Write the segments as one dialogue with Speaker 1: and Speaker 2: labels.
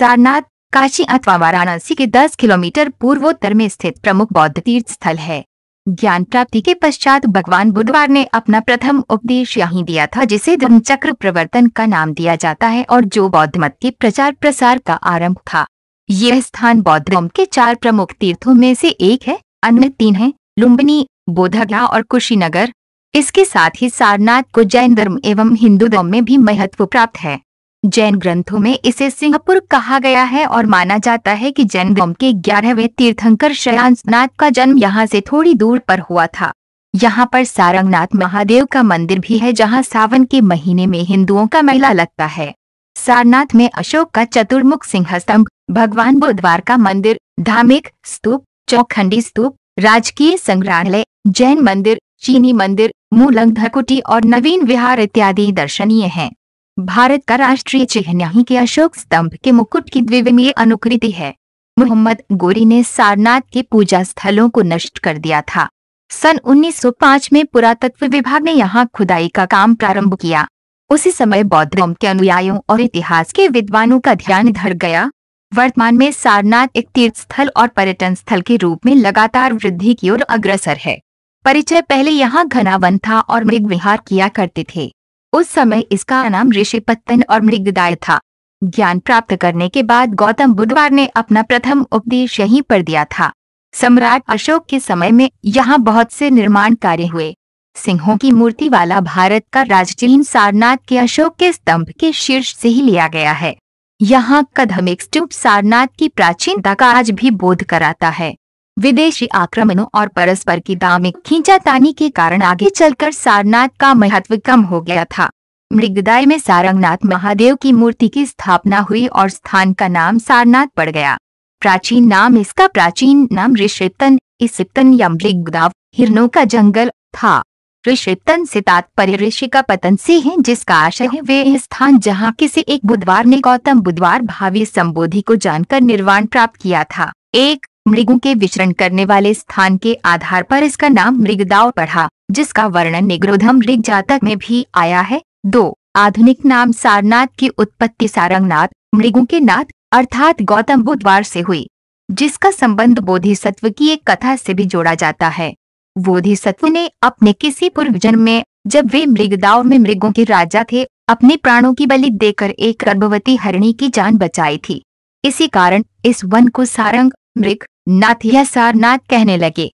Speaker 1: सारनाथ काशी अथवा वाराणसी के 10 किलोमीटर पूर्वोत्तर में स्थित प्रमुख बौद्ध तीर्थ स्थल है ज्ञान प्राप्ति के पश्चात भगवान बुधवार ने अपना प्रथम उपदेश यहीं दिया था जिसे धर्मचक्र प्रवर्तन का नाम दिया जाता है और जो बौद्ध मत के प्रचार प्रसार का आरंभ था यह स्थान बौद्ध धर्म के चार प्रमुख तीर्थों में से एक है अन्य तीन है लुम्बनी बोधगया और कुशीनगर इसके साथ ही सारनाथ को जैन धर्म एवं हिंदू धर्म में भी महत्व प्राप्त है जैन ग्रंथों में इसे सिंहपुर कहा गया है और माना जाता है कि जैन धर्म के ग्यारहवें तीर्थंकर शयांसनाथ का जन्म यहाँ से थोड़ी दूर पर हुआ था यहाँ पर सारंगनाथ महादेव का मंदिर भी है जहाँ सावन के महीने में हिंदुओं का मेला लगता है सारनाथ में अशोक का चतुर्मुख सिंह स्तंभ भगवान बुधवार का मंदिर धामिक स्तूप चौखंडी स्तूप राजकीय संग्रहालय जैन मंदिर चीनी मंदिर मूलंग धकुटी और नवीन विहार इत्यादि दर्शनीय हैं। भारत का राष्ट्रीय चिन्ह के अशोक स्तंभ के मुकुट की द्विवीय अनुकृति है मोहम्मद गोरी ने सारनाथ के पूजा स्थलों को नष्ट कर दिया था सन 1905 में पुरातत्व विभाग ने यहाँ खुदाई का काम प्रारंभ किया उसी समय बौद्ध के अनुयायियों और इतिहास के विद्वानों का ध्यान धर गया वर्तमान में सारनाथ एक तीर्थ स्थल और पर्यटन स्थल के रूप में लगातार वृद्धि की ओर अग्रसर है परिचय पहले यहाँ घना वन था और मृग विहार किया करते थे उस समय इसका नाम ऋषि पत्तन और मृगदाय था ज्ञान प्राप्त करने के बाद गौतम बुधवार ने अपना प्रथम उपदेश यहीं पर दिया था सम्राट अशोक के समय में यहाँ बहुत से निर्माण कार्य हुए सिंहों की मूर्ति वाला भारत का राजचिन्ह सारनाथ के अशोक के स्तंभ के शीर्ष से ही लिया गया है यहाँ कदम एक स्टूप सारनाथ की प्राचीनता का आज भी बोध कराता है विदेशी आक्रमणों और परस्पर की दामिक खींचातानी के कारण आगे चलकर सारनाथ का महत्व कम हो गया था मृगदाय में सारंगनाथ महादेव की मूर्ति की स्थापना हुई और स्थान का नाम सारनाथ पड़ गया प्राचीन नाम इसका प्राचीन नाम ऋषितन इसन या मृगदाव हिरनों का जंगल था ऋषितन से तात्पर्य ऋषि का पतन से है जिसका आशय है वे स्थान जहाँ किसी एक बुधवार ने गौतम बुधवार भावी संबोधि को जानकर निर्वाण प्राप्त किया था एक मृगों के विचरण करने वाले स्थान के आधार पर इसका नाम मृगदाव पढ़ा जिसका वर्णन निग्रोधम मृग जातक में भी आया है दो आधुनिक नाम सारनाथ की उत्पत्ति सारंगनाथ मृगों के नाथ अर्थात गौतम बुधवार से हुई जिसका संबंध बोधिसत्व की एक कथा से भी जोड़ा जाता है बोधिसत्व ने अपने किसी पूर्व जन्म में जब वे मृगदाव में मृगों के राजा थे अपने प्राणों की बलि देकर एक गर्भवती हरिणी की जान बचाई थी इसी कारण इस वन को सारंग मृग नाथ या सारनाथ कहने लगे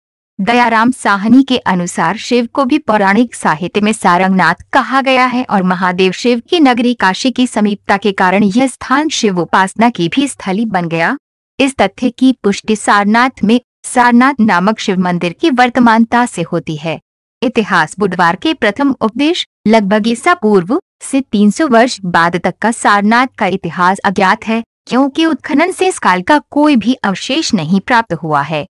Speaker 1: दयाराम साहनी के अनुसार शिव को भी पौराणिक साहित्य में सारंगनाथ कहा गया है और महादेव शिव की नगरी काशी की समीपता के कारण यह स्थान शिव उपासना की भी स्थली बन गया इस तथ्य की पुष्टि सारनाथ में सारनाथ नामक शिव मंदिर की वर्तमानता से होती है इतिहास बुधवार के प्रथम उपदेश लगभग ईसा पूर्व से 300 वर्ष बाद तक का सारनाथ का इतिहास अज्ञात है क्योंकि उत्खनन से इस काल का कोई भी अवशेष नहीं प्राप्त हुआ है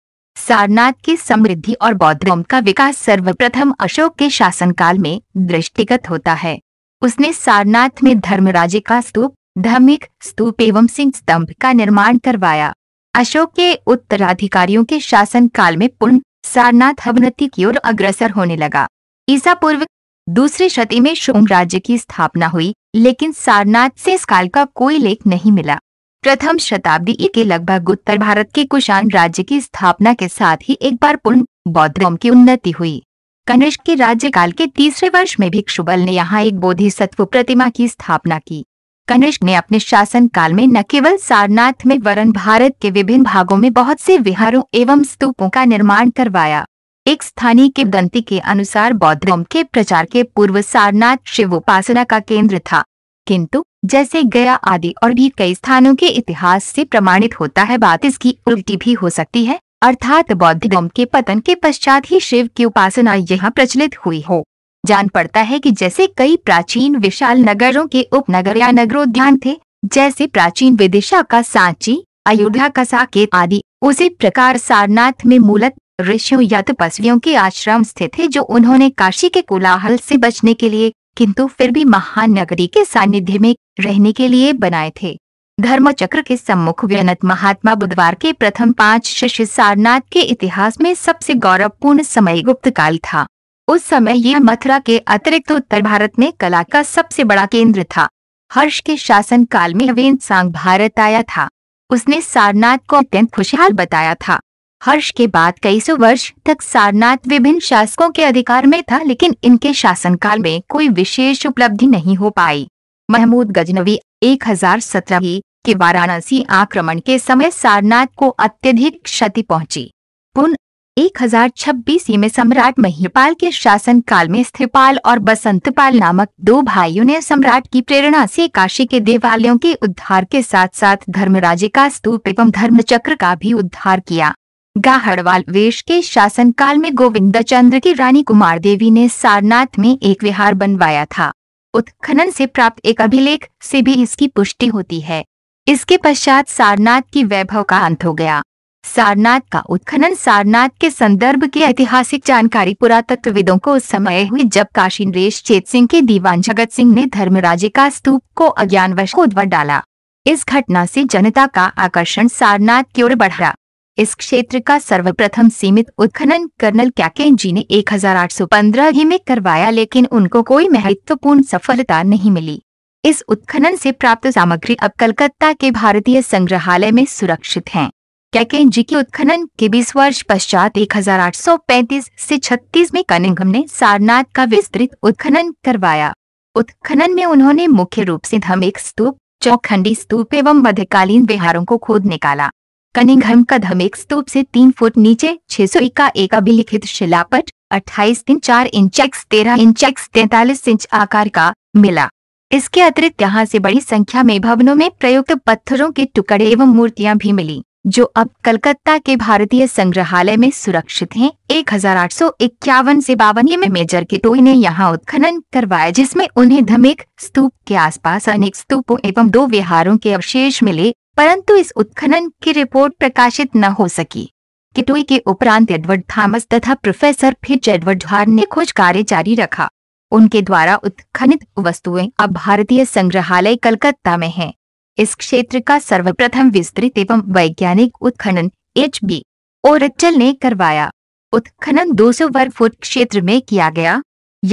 Speaker 1: सारनाथ की समृद्धि और बौद्ध का विकास सर्वप्रथम अशोक के शासनकाल में दृष्टिगत होता है उसने सारनाथ में धर्मराजे का स्तूप धर्मिक स्तूप एवं सिंह स्तंभ का निर्माण करवाया अशोक के उत्तराधिकारियों के शासन काल में पुण्य सारनाथ अवनति की ओर अग्रसर होने लगा ईसा पूर्व दूसरी शती में शोम राज्य की स्थापना हुई लेकिन सारनाथ से इस काल का कोई लेख नहीं मिला प्रथम शताब्दी के लगभग उत्तर भारत के कुशाण राज्य की स्थापना के साथ ही एक बार पूर्ण बौद्ध धर्म की उन्नति हुई कनिष्क के राज्यकाल के तीसरे वर्ष में भिक्षुबल ने यहाँ एक बोधिसत्व प्रतिमा की स्थापना की कनिष्क ने अपने शासन काल में न केवल सारनाथ में वरन भारत के विभिन्न भागों में बहुत से विहारों एवं स्तूपों का निर्माण करवाया एक स्थानीय किंवदंती के अनुसार बौद्ध धर्म के प्रचार के पूर्व सारनाथ शिव उपासना का केंद्र था किंतु जैसे गया आदि और भी कई स्थानों के इतिहास से प्रमाणित होता है बात इसकी उल्टी भी हो सकती है अर्थात बौद्ध धर्म के पतन के पश्चात ही शिव की उपासना यहाँ प्रचलित हुई हो जान पड़ता है कि जैसे कई प्राचीन विशाल नगरों के उपनगर या नगरोद्यान थे जैसे प्राचीन विदिशा का सांची अयोध्या का साकेत आदि उसी प्रकार सारनाथ में मूलत ऋषियों या तपस्वियों के आश्रम स्थित थे जो उन्होंने काशी के कोलाहल से बचने के लिए किंतु फिर भी महान नगरी के सानिध्य में रहने के लिए बनाए थे धर्मचक्र के सम्मुख व्यनत महात्मा बुधवार के प्रथम पांच शिष्य सारनाथ के इतिहास में सबसे गौरवपूर्ण समय गुप्त काल था उस समय यह मथुरा के अतिरिक्त उत्तर भारत में कला का सबसे बड़ा केंद्र था हर्ष के शासन काल में वेन सांग भारत आया था उसने सारनाथ को अत्यंत खुशहाल बताया था हर्ष के बाद कई सौ वर्ष तक सारनाथ विभिन्न शासकों के अधिकार में था लेकिन इनके शासनकाल में कोई विशेष उपलब्धि नहीं हो पाई महमूद गजनवी एक हजार सत्रह के वाराणसी आक्रमण के समय सारनाथ को अत्यधिक क्षति पहुंची पुन एक हजार छब्बीस में सम्राट महिपाल के शासनकाल में स्थिपाल और बसंतपाल नामक दो भाइयों ने सम्राट की प्रेरणा से काशी के देवालयों के उद्धार के साथ साथ धर्मराजे का स्तूप एवं धर्मचक्र का भी उद्धार किया गाहड़वाल वेश के शासनकाल में गोविंदचंद्र की रानी कुमार देवी ने सारनाथ में एक विहार बनवाया था उत्खनन से प्राप्त एक अभिलेख से भी इसकी पुष्टि होती है इसके पश्चात सारनाथ की वैभव का अंत हो गया सारनाथ का उत्खनन सारनाथ के संदर्भ की ऐतिहासिक जानकारी पुरातत्वविदों को उस समय हुई जब काशी नरेश चेत सिंह के दीवान जगत सिंह ने धर्मराजे का स्तूप को अज्ञानवश खोदवा डाला इस घटना से जनता का आकर्षण सारनाथ की ओर बढ़ा इस क्षेत्र का सर्वप्रथम सीमित उत्खनन कर्नल कैकेन जी ने 1815 ही में करवाया लेकिन उनको कोई महत्वपूर्ण सफलता नहीं मिली इस उत्खनन से प्राप्त सामग्री अब कलकत्ता के भारतीय संग्रहालय में सुरक्षित हैं। कैकेन जी के उत्खनन के 20 वर्ष पश्चात 1835 से 36 में कनिंगम ने सारनाथ का विस्तृत उत्खनन करवाया उत्खनन में उन्होंने मुख्य रूप से धमेक स्तूप चौखंडी स्तूप एवं मध्यकालीन विहारों को खोद निकाला का धम एक स्तूप से तीन फुट नीचे छह सौ इक्का एक अभिलिखित शिलापट अट्ठाईस तीन चार इंच एक्स तेरह इंच एक्स तैतालीस इंच आकार का मिला इसके अतिरिक्त यहाँ से बड़ी संख्या में भवनों में प्रयुक्त पत्थरों के टुकड़े एवं मूर्तियां भी मिली जो अब कलकत्ता के भारतीय संग्रहालय में सुरक्षित हैं। इक्यावन से बावन में मेजर के टोई ने यहाँ उत्खनन करवाया जिसमें उन्हें धमेक स्तूप के आसपास अनेक स्तूपों एवं दो विहारों के अवशेष मिले परंतु इस उत्खनन की रिपोर्ट प्रकाशित न हो सकी किटुई के उपरांत एडवर्ड थॉमस तथा प्रोफेसर फिच एडवर्ड झार ने खोज कार्य जारी रखा उनके द्वारा उत्खनित वस्तुएं अब भारतीय संग्रहालय कलकत्ता में हैं। इस क्षेत्र का सर्वप्रथम विस्तृत एवं वैज्ञानिक उत्खनन एच बी और ने करवाया उत्खनन 200 वर्ग फुट क्षेत्र में किया गया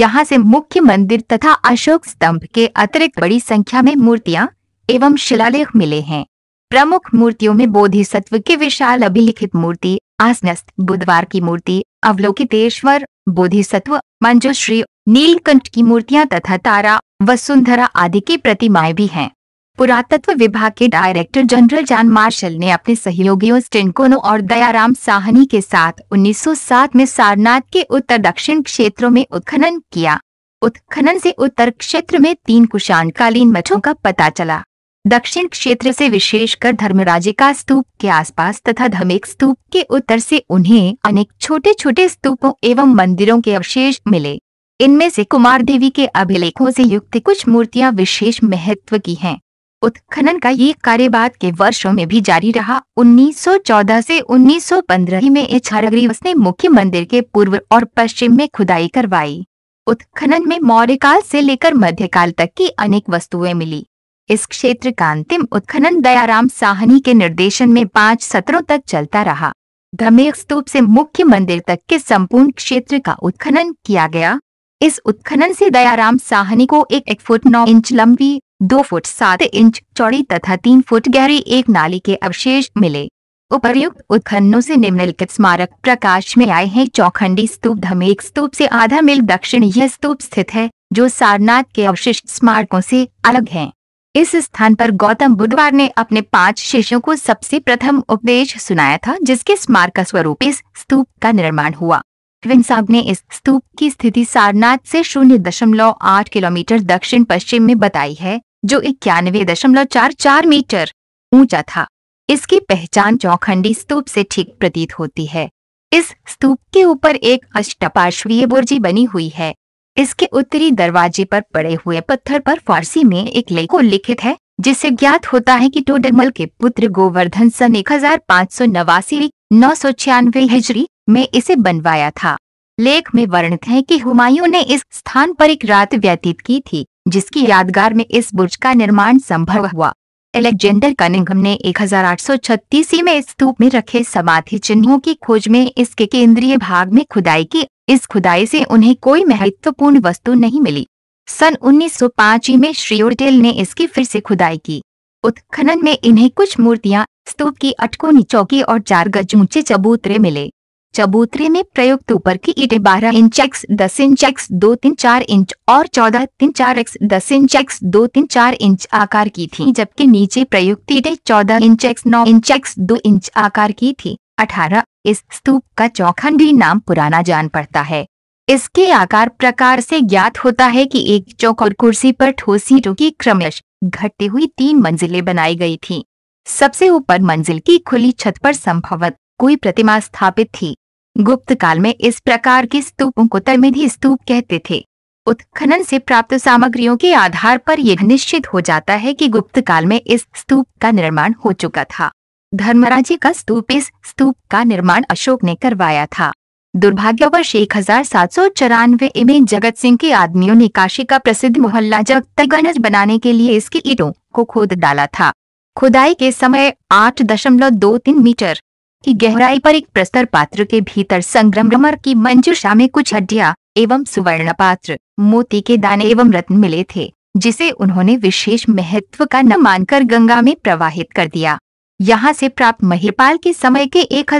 Speaker 1: यहाँ से मुख्य मंदिर तथा अशोक स्तंभ के अतिरिक्त बड़ी संख्या में मूर्तियां एवं शिलालेख मिले हैं प्रमुख मूर्तियों में बोधिसत्व के विशाल अभिलिखित मूर्ति आसनस्थ बुधवार की मूर्ति अवलोकितेश्वर बोधिसत्व मंजुश्री नीलकंठ की मूर्तियां तथा तारा वसुंधरा आदि की प्रतिमाएं भी हैं पुरातत्व विभाग के डायरेक्टर जनरल जान मार्शल ने अपने सहयोगियों स्टिनकोनो और दयाराम साहनी के साथ 1907 में सारनाथ के उत्तर दक्षिण क्षेत्रों में उत्खनन किया उत्खनन से उत्तर क्षेत्र में तीन कुशाणकालीन मठों का पता चला दक्षिण क्षेत्र से विशेषकर धर्मराजे का स्तूप के आसपास तथा धमेक स्तूप के उत्तर से उन्हें अनेक छोटे छोटे स्तूपों एवं मंदिरों के अवशेष मिले इनमें से कुमार देवी के अभिलेखों से युक्त कुछ मूर्तियां विशेष महत्व की हैं। उत्खनन का ये कार्य बाद के वर्षों में भी जारी रहा 1914 से 1915 में इच्छाग्रीवस ने मुख्य मंदिर के पूर्व और पश्चिम में खुदाई करवाई उत्खनन में मौर्य काल से लेकर मध्यकाल तक की अनेक वस्तुएं मिली इस क्षेत्र का अंतिम उत्खनन दयाराम साहनी के निर्देशन में पांच सत्रों तक चलता रहा धमेख स्तूप से मुख्य मंदिर तक के संपूर्ण क्षेत्र का उत्खनन किया गया इस उत्खनन से दयाराम साहनी को एक एक फुट नौ इंच लंबी दो फुट सात इंच चौड़ी तथा तीन फुट गहरी एक नाली के अवशेष मिले उपर्युक्त उत्खननों से निम्नलिखित स्मारक प्रकाश में आए हैं चौखंडी स्तूप धमेक स्तूप से आधा मील दक्षिण यह स्तूप स्थित है जो सारनाथ के अवशिष्ट स्मारकों से अलग है इस स्थान पर गौतम बुधवार ने अपने पांच शिष्यों को सबसे प्रथम उपदेश सुनाया था जिसके स्मारक स्वरूप इस स्तूप का निर्माण हुआ विंसाग साहब ने इस स्तूप की स्थिति सारनाथ से शून्य दशमलव आठ किलोमीटर दक्षिण पश्चिम में बताई है जो इक्यानवे दशमलव चार चार मीटर ऊंचा था इसकी पहचान चौखंडी स्तूप से ठीक प्रतीत होती है इस स्तूप के ऊपर एक अष्टपार्श्वीय बुर्जी बनी हुई है इसके उत्तरी दरवाजे पर पड़े हुए पत्थर पर फारसी में एक लेख लिखित है जिससे ज्ञात होता है कि टोडरमल के पुत्र गोवर्धन सन एक हजार पाँच सौ नवासी नौ सौ छियानवे हिजरी में इसे बनवाया था लेख में वर्णित है कि हुमायूं ने इस स्थान पर एक रात व्यतीत की थी जिसकी यादगार में इस बुर्ज का निर्माण संभव हुआ एलेक्जेंडर कनिंगम ने 1836 में स्तूप में रखे समाधि चिन्हों की खोज में इसके केंद्रीय भाग में खुदाई की इस खुदाई से उन्हें कोई महत्वपूर्ण वस्तु नहीं मिली सन 1905 में श्रीओटेल ने इसकी फिर से खुदाई की उत्खनन में इन्हें कुछ मूर्तियां स्तूप की अटकोनी चौकी और चार गज ऊंचे चबूतरे मिले चबूतरे में प्रयुक्त ऊपर की ईटे 12 इंच एक्स दस इंच एक्स दो तीन चार इंच और 14 तीन चार एक्स दस इंच एक्स दो तीन चार इंच आकार की थी जबकि नीचे प्रयुक्त ईटे 14 इंच एक्स नौ इंच एक्स दो इंच आकार की थी 18 इस स्तूप का चौखंडी नाम पुराना जान पड़ता है इसके आकार प्रकार से ज्ञात होता है कि एक चौक और कुर्सी पर ठोस सीटों की क्रमश घटती हुई तीन मंजिलें बनाई गई थी सबसे ऊपर मंजिल की खुली छत पर संभवत कोई प्रतिमा स्थापित थी गुप्त काल में इस प्रकार के स्तूपों को तरमेधी स्तूप कहते थे उत्खनन से प्राप्त सामग्रियों के आधार पर यह निश्चित हो जाता है कि गुप्त काल में इस स्तूप का निर्माण हो चुका था धर्मराजी का स्तूप इस स्तूप का निर्माण अशोक ने करवाया था दुर्भाग्यवश एक हजार सात सौ चौरानवे में जगत सिंह के आदमियों ने काशी का प्रसिद्ध मोहल्ला जगतगंज बनाने के लिए इसकी ईटों को खोद डाला था खुदाई के समय आठ दशमलव दो तीन मीटर की गहराई पर एक प्रस्तर पात्र के भीतर संग्रमर की मंजूषा में कुछ हड्डियां एवं सुवर्ण पात्र मोती के दाने एवं रत्न मिले थे जिसे उन्होंने विशेष महत्व का न मानकर गंगा में प्रवाहित कर दिया यहाँ से प्राप्त महिपाल के समय के एक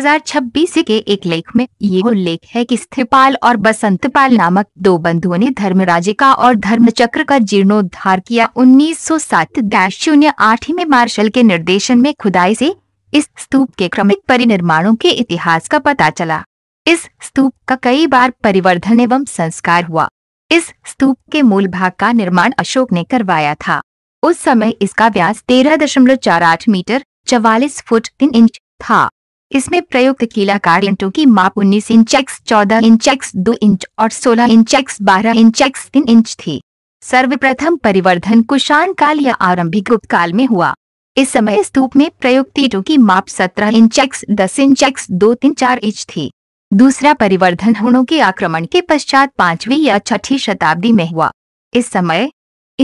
Speaker 1: के एक लेख में ये उल्लेख है कि स्थिपाल और बसंतपाल नामक दो बंधुओं ने धर्म का और धर्मचक्र का जीर्णोद्धार किया 1907 आठ में मार्शल के निर्देशन में खुदाई से इस स्तूप के क्रमिक परिनिर्माणों के इतिहास का पता चला इस स्तूप का कई बार परिवर्धन एवं संस्कार हुआ इस स्तूप के मूल भाग का निर्माण अशोक ने करवाया था उस समय इसका व्यास तेरह दशमलव चार आठ मीटर चवालीस फुट तीन इंच था इसमें प्रयुक्त किला इंटों की माप 19 इंच एक्स चौदह इंच एक्स दो इंच और 16 इंच एक्स बारह इंच एक्स तीन इंच थी सर्वप्रथम परिवर्धन कुशाण काल या आरंभिक गुप्त काल में हुआ इस समय स्तूप में प्रयुक्त ईटों की माप 17 इंच एक्स दस इंच एक्स दो तीन चार इंच थी दूसरा परिवर्धन हुणों के आक्रमण के पश्चात पांचवी या छठी शताब्दी में हुआ इस समय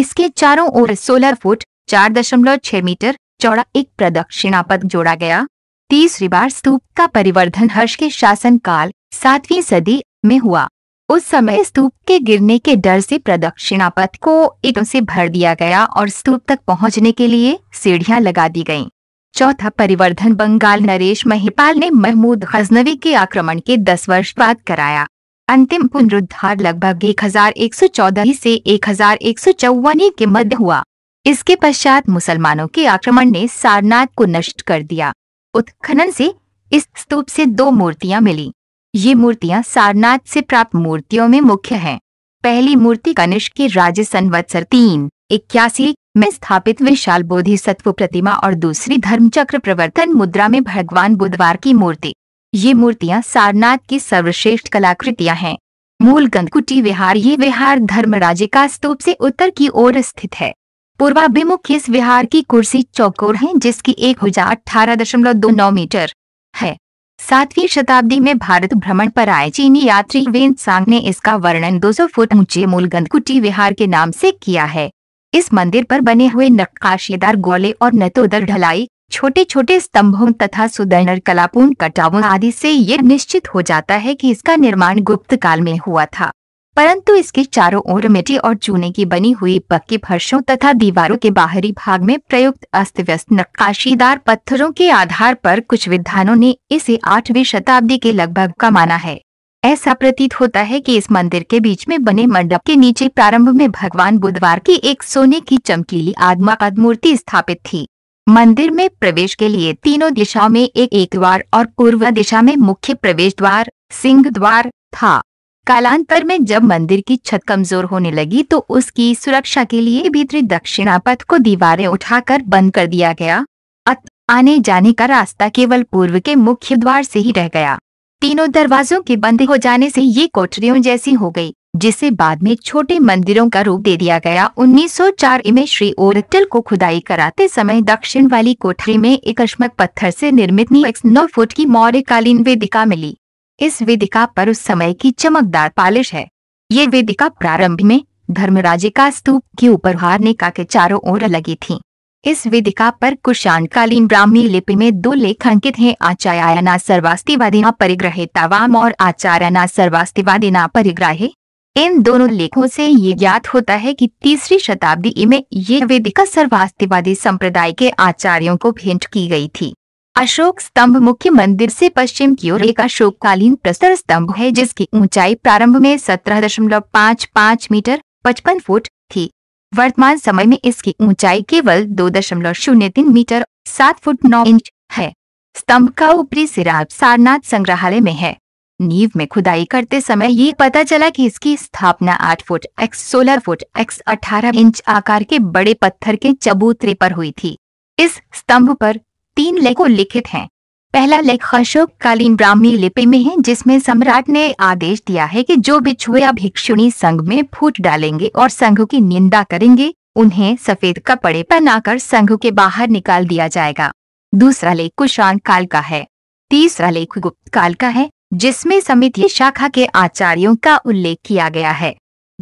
Speaker 1: इसके चारों ओर सोलह फुट चार दशमलव छह मीटर चौड़ा एक प्रदक्षिणा पद जोड़ा गया तीसरी बार स्तूप का परिवर्धन हर्ष के शासन काल सातवीं सदी में हुआ उस समय स्तूप के गिरने के डर से प्रदक्षिणा पथ को ईटों से भर दिया गया और स्तूप तक पहुंचने के लिए सीढ़ियां लगा दी गईं। चौथा परिवर्धन बंगाल नरेश महिपाल ने महमूद खजनवी के आक्रमण के दस वर्ष बाद कराया अंतिम पुनरुद्धार लगभग चौदह से एक हजार एक सौ चौवन के मध्य हुआ इसके पश्चात मुसलमानों के आक्रमण ने सारनाथ को नष्ट कर दिया उत्खनन से इस स्तूप से दो मूर्तियां मिली ये मूर्तियां सारनाथ से प्राप्त मूर्तियों में मुख्य हैं। पहली मूर्ति कनिष्क के राज्य संवत्सर तीन इक्यासी में स्थापित विशाल बोधि सत्व प्रतिमा और दूसरी धर्मचक्र प्रवर्तन मुद्रा में भगवान बुधवार की मूर्ति ये मूर्तियां सारनाथ की सर्वश्रेष्ठ कलाकृतियां हैं मूल गंगकुटी विहार ये विहार धर्मराजे का स्तूप से उत्तर की ओर स्थित है पूर्वाभिमुख इस विहार की कुर्सी चौकोर है जिसकी एक हजार अठारह दशमलव दो नौ मीटर है सातवीं शताब्दी में भारत भ्रमण पर आए चीनी यात्री वेन सांग ने इसका वर्णन 200 फुट ऊंचे मूलगंध गंदकुटी विहार के नाम से किया है इस मंदिर पर बने हुए नक्काशीदार गोले और नतोदर ढलाई छोटे छोटे स्तंभों तथा सुदर्ण कलापूर्ण कटावों आदि से ये निश्चित हो जाता है कि इसका निर्माण गुप्त काल में हुआ था परंतु इसके चारों ओर मिट्टी और चूने की बनी हुई पक्की फर्शों तथा दीवारों के बाहरी भाग में प्रयुक्त अस्त व्यस्त नक्काशीदार पत्थरों के आधार पर कुछ विद्वानों ने इसे आठवीं शताब्दी के लगभग का माना है ऐसा प्रतीत होता है कि इस मंदिर के बीच में बने मंडप के नीचे प्रारंभ में भगवान बुधवार की एक सोने की चमकीली आदमाकाद मूर्ति स्थापित थी मंदिर में प्रवेश के लिए तीनों दिशाओं में एक एक द्वार और पूर्व दिशा में मुख्य प्रवेश द्वार सिंह द्वार था कालांतर में जब मंदिर की छत कमजोर होने लगी तो उसकी सुरक्षा के लिए भीतरी दक्षिणा पथ को दीवारें उठाकर बंद कर दिया गया आने जाने का रास्ता केवल पूर्व के मुख्य द्वार से ही रह गया तीनों दरवाजों के बंद हो जाने से ये कोठरियों जैसी हो गई जिसे बाद में छोटे मंदिरों का रूप दे दिया गया 1904 में श्री ओरटल को खुदाई कराते समय दक्षिण वाली कोठरी में एक अश्मक पत्थर से निर्मित नौ फुट की मौर्यकालीन वेदिका मिली इस वेदिका पर उस समय की चमकदार पालिश है ये वेदिका प्रारंभ में धर्मराजिका स्तूप के ऊपर का के चारों ओर लगी थी इस वेदिका पर कुशाणकालीन ब्राह्मी लिपि में दो लेख अंकित हैं सर्वास्तिवादी ना परिग्रहे तवाम और आचार्य सर्वास्तिवादी ना परिग्रहे इन दोनों लेखों से ये ज्ञात होता है कि तीसरी शताब्दी में ये वेदिका सर्वास्तिवादी संप्रदाय के आचार्यों को भेंट की गई थी अशोक स्तंभ मुख्य मंदिर से पश्चिम की ओर एक अशोककालीन प्रस्तर स्तंभ है जिसकी ऊंचाई प्रारंभ में सत्रह दशमलव पाँच पाँच मीटर पचपन फुट थी वर्तमान समय में इसकी ऊंचाई केवल दो दशमलव शून्य तीन मीटर सात फुट नौ इंच है स्तंभ का ऊपरी सिरा सारनाथ संग्रहालय में है नींव में खुदाई करते समय ये पता चला कि इसकी स्थापना 8 foot x 16 foot x 18 inch आकार के बड़े पत्थर के चबूतरे पर हुई थी इस स्तंभ पर तीन लेख लिखित हैं पहला लेख अशोक कालीन ब्राह्मी लिपि में है जिसमें सम्राट ने आदेश दिया है कि जो बिछुए भिक्षुणी संघ में फूट डालेंगे और संघ की निंदा करेंगे उन्हें सफेद कपड़े पहनाकर संघ के बाहर निकाल दिया जाएगा दूसरा लेख कुशान काल का है तीसरा लेख गुप्त काल का है जिसमें समिति शाखा के आचार्यों का उल्लेख किया गया है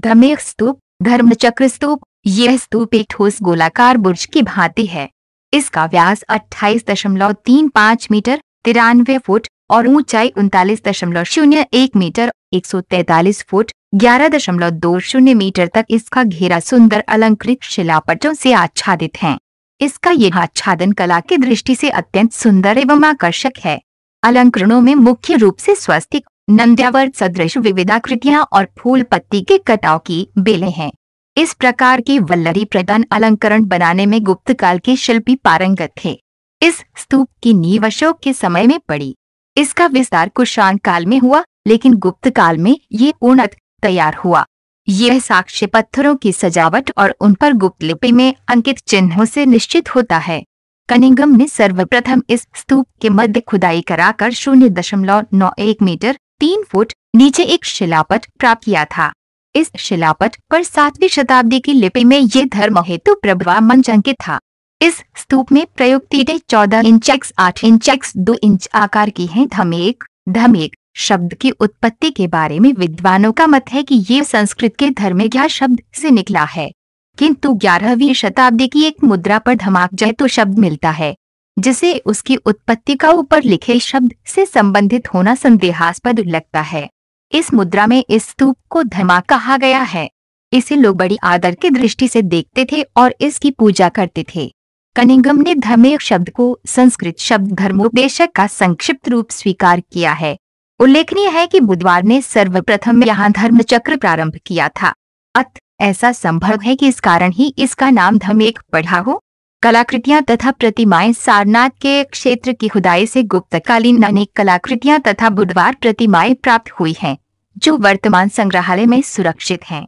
Speaker 1: धमेख स्तूप धर्मचक्र स्तूप यह स्तूप एक ठोस गोलाकार बुर्ज की भांति है इसका व्यास 28.35 मीटर तिरानवे फुट और ऊंचाई उनतालीस दशमलव शून्य एक मीटर एक सौ तैतालीस फुट ग्यारह दशमलव दो शून्य मीटर तक इसका घेरा सुंदर अलंकृत शिलापटों से आच्छादित है इसका यह आच्छादन कला की दृष्टि से अत्यंत सुंदर एवं आकर्षक है अलंकरणों में मुख्य रूप से स्वस्तिक नंद्यावर सदृश विविधाकृतियां और फूल पत्ती के कटाव की बेले हैं इस प्रकार की वल्लरी प्रदान अलंकरण बनाने में गुप्त काल के शिल्पी पारंगत थे इस स्तूप की नींव अशोक के समय में पड़ी इसका विस्तार कुशाण काल में हुआ लेकिन गुप्त काल में ये उन्नत तैयार हुआ यह साक्ष्य पत्थरों की सजावट और उन पर गुप्त लिपि में अंकित चिन्हों से निश्चित होता है कनिंगम ने सर्वप्रथम इस स्तूप के मध्य खुदाई कराकर शून्य दशमलव नौ एक मीटर तीन फुट नीचे एक शिलापट प्राप्त किया था इस शिलापट पर सातवीं शताब्दी की लिपि में ये धर्म हेतु प्रभाव मंचंकित था इस स्तूप में प्रयुक्त चौदह इंच एक्स आठ इंच एक्स दो इंच आकार की है धमेक धमेक शब्द की उत्पत्ति के बारे में विद्वानों का मत है कि ये संस्कृत के क्या शब्द से निकला है किंतु ग्यारहवीं शताब्दी की एक मुद्रा पर धमाक तो शब्द मिलता है जिसे उसकी उत्पत्ति का ऊपर लिखे शब्द से संबंधित होना संदेहास्पद लगता है इस मुद्रा में इस स्तूप को धमा कहा गया है इसे लोग बड़ी आदर की दृष्टि से देखते थे और इसकी पूजा करते थे कनिंगम ने धमे शब्द को संस्कृत शब्द धर्मोपदेशक का संक्षिप्त रूप स्वीकार किया है उल्लेखनीय है कि बुधवार ने सर्वप्रथम यहाँ धर्म चक्र प्रारंभ किया था अत ऐसा संभव है कि इस कारण ही इसका नाम धमेक पढ़ा हो कलाकृतियां तथा प्रतिमाएं सारनाथ के क्षेत्र की खुदाई से गुप्तकालीन अनेक कलाकृतियां तथा बुधवार प्रतिमाएं प्राप्त हुई हैं जो वर्तमान संग्रहालय में सुरक्षित हैं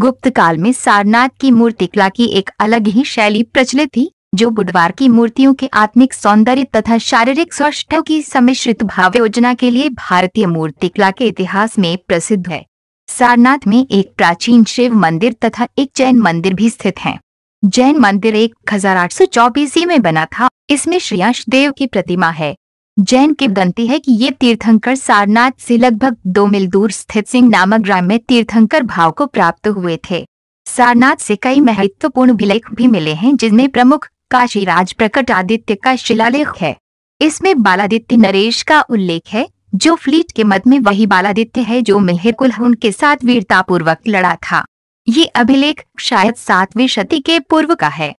Speaker 1: गुप्त काल में सारनाथ की मूर्तिकला की एक अलग ही शैली प्रचलित थी जो बुधवार की मूर्तियों के आत्मिक सौंदर्य तथा शारीरिक स्वास्थ्य की समिश्रित भाव योजना के लिए भारतीय मूर्तिकला के इतिहास में प्रसिद्ध है सारनाथ में एक प्राचीन शिव मंदिर तथा एक जैन मंदिर भी स्थित है जैन मंदिर एक हजार आठ सौ चौबीस में बना था इसमें श्रेयांश देव की प्रतिमा है जैन की गंती है कि ये तीर्थंकर सारनाथ से लगभग दो मील दूर स्थित सिंह नामक ग्राम में तीर्थंकर भाव को प्राप्त हुए थे सारनाथ से कई महत्वपूर्ण विलेख भी मिले हैं जिनमें प्रमुख काशीराज प्रकट आदित्य का शिलालेख है इसमें बालादित्य नरेश का उल्लेख है जो फ्लीट के मत में वही बालादित्य है जो मेहर कुल्हन के साथ वीरतापूर्वक लड़ा था ये अभिलेख शायद सातवीं शती के पूर्व का है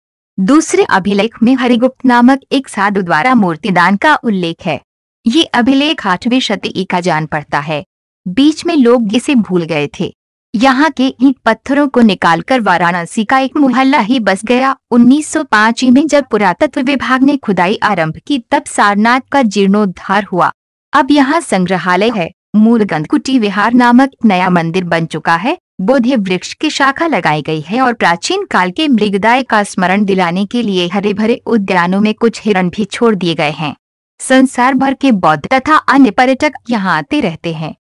Speaker 1: दूसरे अभिलेख में हरिगुप्त नामक एक साधु द्वारा मूर्तिदान का उल्लेख है ये अभिलेख आठवीं शती का जान पड़ता है बीच में लोग इसे भूल गए थे यहाँ के ईट पत्थरों को निकालकर वाराणसी का एक मोहल्ला ही बस गया 1905 में जब पुरातत्व विभाग ने खुदाई आरंभ की तब सारनाथ का जीर्णोद्धार हुआ अब यहाँ संग्रहालय है मूलगंध कुटी विहार नामक नया मंदिर बन चुका है बोधे वृक्ष की शाखा लगाई गई है और प्राचीन काल के मृगदाय का स्मरण दिलाने के लिए हरे भरे उद्यानों में कुछ हिरण भी छोड़ दिए गए हैं संसार भर के बौद्ध तथा अन्य पर्यटक यहाँ आते रहते हैं